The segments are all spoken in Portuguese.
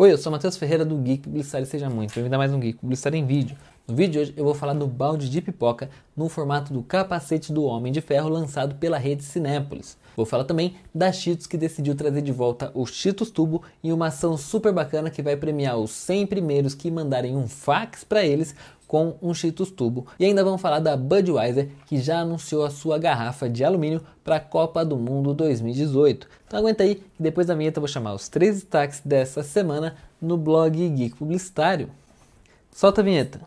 Oi, eu sou Matheus Ferreira do Geek Publicitário Seja Muito. Bem-vindo a mais um Geek Publicitário em Vídeo. No vídeo de hoje eu vou falar do balde de pipoca no formato do capacete do Homem de Ferro lançado pela rede Cinépolis. Vou falar também da Cheetos que decidiu trazer de volta o Cheetos Tubo e uma ação super bacana que vai premiar os 100 primeiros que mandarem um fax para eles com um Cheetos Tubo. E ainda vamos falar da Budweiser, que já anunciou a sua garrafa de alumínio para a Copa do Mundo 2018. Então aguenta aí, que depois da vinheta eu vou chamar os três destaques dessa semana no blog Geek Publicitário. Solta a vinheta!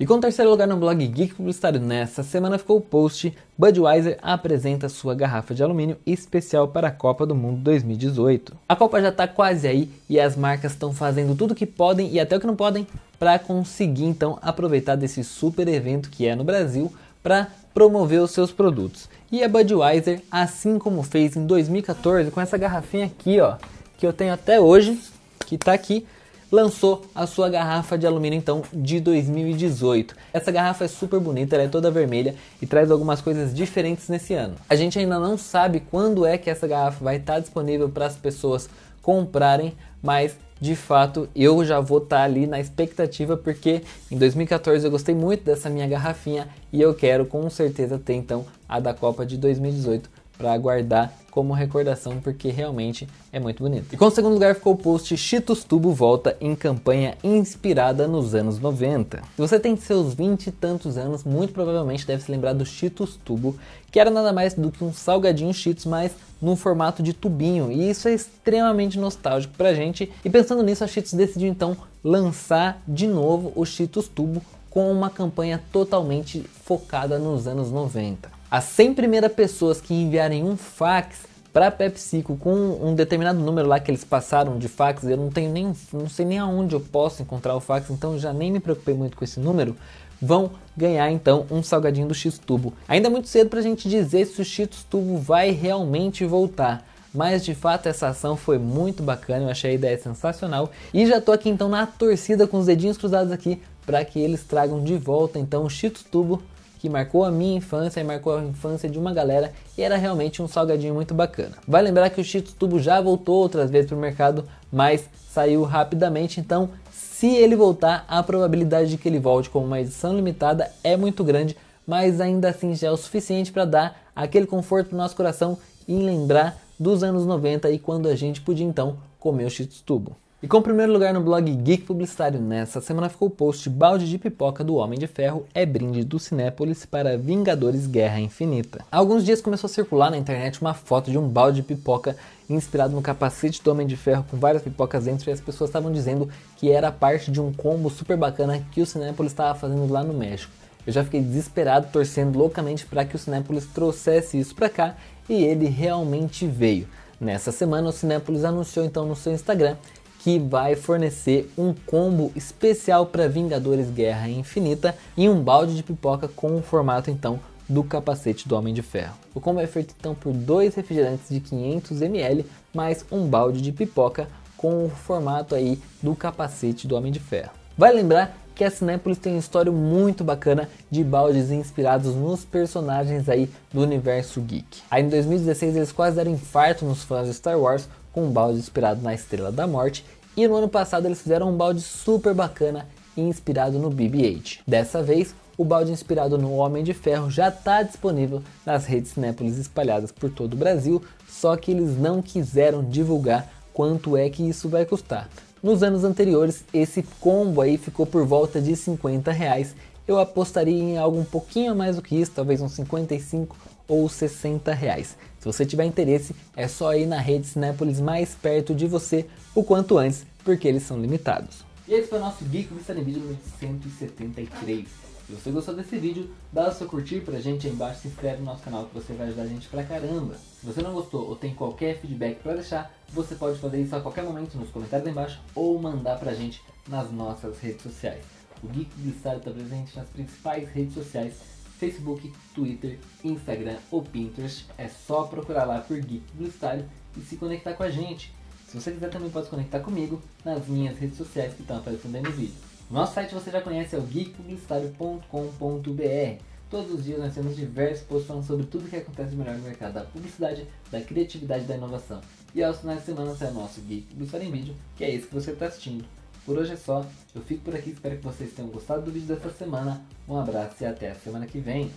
E com o terceiro lugar no blog Geek Publicitário nessa semana ficou o post Budweiser apresenta sua garrafa de alumínio especial para a Copa do Mundo 2018. A Copa já está quase aí e as marcas estão fazendo tudo que podem e até o que não podem para conseguir então aproveitar desse super evento que é no Brasil para promover os seus produtos. E a Budweiser, assim como fez em 2014 com essa garrafinha aqui, ó, que eu tenho até hoje, que está aqui, lançou a sua garrafa de alumínio então de 2018. Essa garrafa é super bonita, ela é toda vermelha e traz algumas coisas diferentes nesse ano. A gente ainda não sabe quando é que essa garrafa vai estar disponível para as pessoas comprarem, mas de fato eu já vou estar tá ali na expectativa porque em 2014 eu gostei muito dessa minha garrafinha e eu quero com certeza ter então a da Copa de 2018 para aguardar como recordação, porque realmente é muito bonito. E com o segundo lugar ficou o post Cheetos Tubo volta em campanha inspirada nos anos 90. Se você tem seus 20 e tantos anos, muito provavelmente deve se lembrar do Cheetos Tubo, que era nada mais do que um salgadinho Cheetos, mas num formato de tubinho, e isso é extremamente nostálgico pra gente. E pensando nisso, a Cheetos decidiu então lançar de novo o Cheetos Tubo com uma campanha totalmente focada nos anos 90. As 100 primeiras pessoas que enviarem um fax para a PepsiCo com um determinado número lá que eles passaram de fax, eu não tenho nem, não sei nem aonde eu posso encontrar o fax, então já nem me preocupei muito com esse número. Vão ganhar então um salgadinho do X-Tubo. Ainda é muito cedo para a gente dizer se o X-Tubo vai realmente voltar, mas de fato essa ação foi muito bacana, eu achei a ideia sensacional e já tô aqui então na torcida com os dedinhos cruzados aqui para que eles tragam de volta então o X Tubo que marcou a minha infância e marcou a infância de uma galera e era realmente um salgadinho muito bacana. Vai lembrar que o Cheetos Tubo já voltou outras vezes para o mercado, mas saiu rapidamente, então se ele voltar, a probabilidade de que ele volte com uma edição limitada é muito grande, mas ainda assim já é o suficiente para dar aquele conforto no nosso coração e lembrar dos anos 90 e quando a gente podia então comer o Cheetos Tubo. E com o primeiro lugar no blog Geek Publicitário nessa semana ficou o post Balde de Pipoca do Homem de Ferro é brinde do Cinépolis para Vingadores Guerra Infinita. Há alguns dias começou a circular na internet uma foto de um balde de pipoca inspirado no capacete do Homem de Ferro com várias pipocas dentro e as pessoas estavam dizendo que era parte de um combo super bacana que o Cinépolis estava fazendo lá no México. Eu já fiquei desesperado torcendo loucamente para que o Cinépolis trouxesse isso para cá e ele realmente veio. Nessa semana o Cinépolis anunciou então no seu Instagram que vai fornecer um combo especial para Vingadores Guerra Infinita e um balde de pipoca com o formato então do capacete do Homem de Ferro. O combo é feito então por dois refrigerantes de 500 ml mais um balde de pipoca com o formato aí do capacete do Homem de Ferro. Vai lembrar que a Cinépolis tem um história muito bacana de baldes inspirados nos personagens aí do universo geek. Aí em 2016 eles quase deram infarto nos fãs de Star Wars com um balde inspirado na Estrela da Morte, e no ano passado eles fizeram um balde super bacana inspirado no BB-8. Dessa vez, o balde inspirado no Homem de Ferro já está disponível nas redes Cinépolis espalhadas por todo o Brasil, só que eles não quiseram divulgar quanto é que isso vai custar. Nos anos anteriores, esse combo aí ficou por volta de 50 reais. Eu apostaria em algo um pouquinho a mais do que isso, talvez uns 55 ou 60 reais. Se você tiver interesse, é só ir na rede Cinépolis mais perto de você o quanto antes, porque eles são limitados. E esse foi o nosso Geek de vídeo número 173. Se você gostou desse vídeo, dá o seu curtir pra gente aí embaixo, se inscreve no nosso canal que você vai ajudar a gente pra caramba. Se você não gostou ou tem qualquer feedback pra deixar, você pode fazer isso a qualquer momento nos comentários aí embaixo ou mandar pra gente nas nossas redes sociais. O Geek Listário está presente nas principais redes sociais Facebook, Twitter, Instagram ou Pinterest. É só procurar lá por Geek Publicitário e se conectar com a gente. Se você quiser também pode se conectar comigo nas minhas redes sociais que estão aparecendo aí no vídeo. Nosso site você já conhece é o geekpublicitario.com.br. Todos os dias nós temos diversos posts falando sobre tudo o que acontece melhor no mercado da publicidade, da criatividade e da inovação. E aos finais de semana sai é o nosso Geek Publicitário em Vídeo, que é esse que você está assistindo. Por hoje é só, eu fico por aqui, espero que vocês tenham gostado do vídeo dessa semana. Um abraço e até a semana que vem.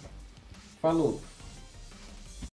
Falou!